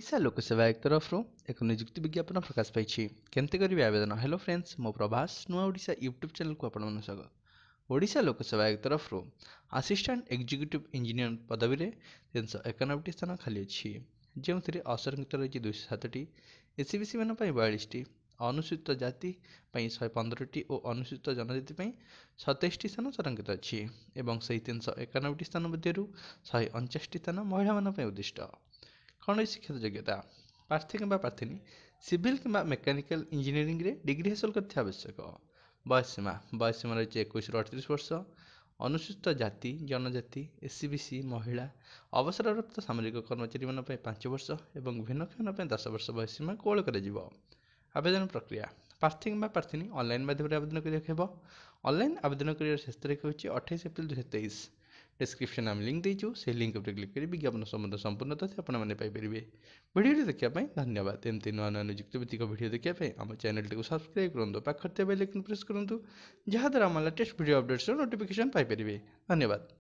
ଓଡ଼ିଶା ଲୋକସେବା ଆୟୋଗ ତରଫରୁ ଏକ ନିଯୁକ୍ତି ବିଜ୍ଞାପନ ପ୍ରକାଶ ପାଇଛି କେମିତି କରିବେ ଆବେଦନ ହ୍ୟାଲୋ ଫ୍ରେଣ୍ଡସ୍ ମୁଁ ପ୍ରଭାସ ନୂଆ ଓଡ଼ିଶା ୟୁଟ୍ୟୁବ୍ ଚ୍ୟାନେଲକୁ ଆପଣମାନଙ୍କୁ ସ୍ୱାଗତ ଓଡ଼ିଶା ଲୋକସେବା ଆୟୋଗ ତରଫରୁ ଆସିଷ୍ଟାଣ୍ଟ ଏକ୍ଜିକ୍ୟୁଟିଭ୍ ଇଞ୍ଜିନିୟର ପଦବୀରେ ତିନିଶହ ଏକାନବେଟି ସ୍ଥାନ ଖାଲି ଅଛି ଯେଉଁଥିରେ ଅସଂରକ୍ଷିତ ରହିଛି ଦୁଇଶହ ସାତଟି ଏସିବିସି ମାନଙ୍କ ପାଇଁ ବୟାଳିଶଟି ଅନୁସୂଚିତ ଜାତି ପାଇଁ ଶହେ ପନ୍ଦରଟି ଓ ଅନୁସୂଚିତ ଜନଜାତି ପାଇଁ ସତେଇଶଟି ସ୍ଥାନ ସଂରକ୍ଷିତ ଅଛି ଏବଂ ସେହି ତିନିଶହ ଏକାନବେଟି ସ୍ଥାନ ମଧ୍ୟରୁ ଶହେ ଅଣଚାଶଟି ସ୍ଥାନ ମହିଳାମାନଙ୍କ ପାଇଁ ଉଦ୍ଦିଷ୍ଟ କ'ଣ ରହିଛି ଯୋଗ୍ୟତା ପ୍ରାର୍ଥୀ କିମ୍ବା ପ୍ରାର୍ଥିନୀ ସିଭିଲ୍ କିମ୍ବା ମେକାନିକାଲ୍ ଇଞ୍ଜିନିୟରିଂରେ ଡିଗ୍ରୀ ହାସଲ କରିଥିବା ଆବଶ୍ୟକ ବୟସ ସୀମା ବୟସ ସୀମା ରହିଛି ଏକୋଇଶରୁ ଅଠତିରିଶ ବର୍ଷ ଅନୁସୂଚିତ ଜାତି ଜନଜାତି ଏସ୍ ସି ବି ସି ମହିଳା ଅବସରପ୍ରାପ୍ତ ସାମରିକ କର୍ମଚାରୀମାନଙ୍କ ପାଇଁ ପାଞ୍ଚ ବର୍ଷ ଏବଂ ଭିନ୍ନକ୍ଷମମାନଙ୍କ ପାଇଁ ଦଶ ବର୍ଷ ବୟସ ସୀମା କୋହଳ କରାଯିବ ଆବେଦନ ପ୍ରକ୍ରିୟା ପ୍ରାର୍ଥୀ କିମ୍ବା ପ୍ରାର୍ଥିନୀ ଅନଲାଇନ୍ ମାଧ୍ୟମରେ ଆବେଦନ କରିବାକୁ ହେବ ଅନଲାଇନ୍ ଆବେଦନ କରିବାର ଶେଷ ତାରିଖ ହେଉଛି ଅଠେଇଶ ଏପ୍ରିଲ ଦୁଇହଜାର ତେଇଶ ଡେସ୍କ୍ରିପସନ୍ ଆମେ ଲିଙ୍କ୍ ଦେଇଛୁ ସେହି ଲିଙ୍କ୍ ଉପରେ କ୍ଲିକ୍ କରି ବିଜ୍ଞାପନ ସମ୍ବନ୍ଧ ସମ୍ପୂର୍ଣ୍ଣ ତଥ୍ୟ ଆପଣମାନେ ପାଇପାରିବେ ଭିଡ଼ିଓଟି ଦେଖିବା ପାଇଁ ଧନ୍ୟବାଦ ଏମିତି ନୂଆ ନୂଆ ନିଯୁକ୍ତି ଭିତ୍ତିକ ଭିଡ଼ିଓ ଦେଖିବା ପାଇଁ ଆମ ଚ୍ୟାନେଲ୍ଟିକୁ ସବସ୍କ୍ରାଇବ୍ କରନ୍ତୁ ପାଖରେ ଥିବା ବେଲ୍ ଆଇକନ୍ ପ୍ରେସ୍ କରନ୍ତୁ ଯାହାଦ୍ୱାରା ଆମ ଲାଟେଷ୍ଟ ଭିଡ଼ିଓ ଅପଡ଼େଟ୍ସର ନୋଟିଫିକେସନ୍ ପାଇପାରିବେ ଧନ୍ୟବାଦ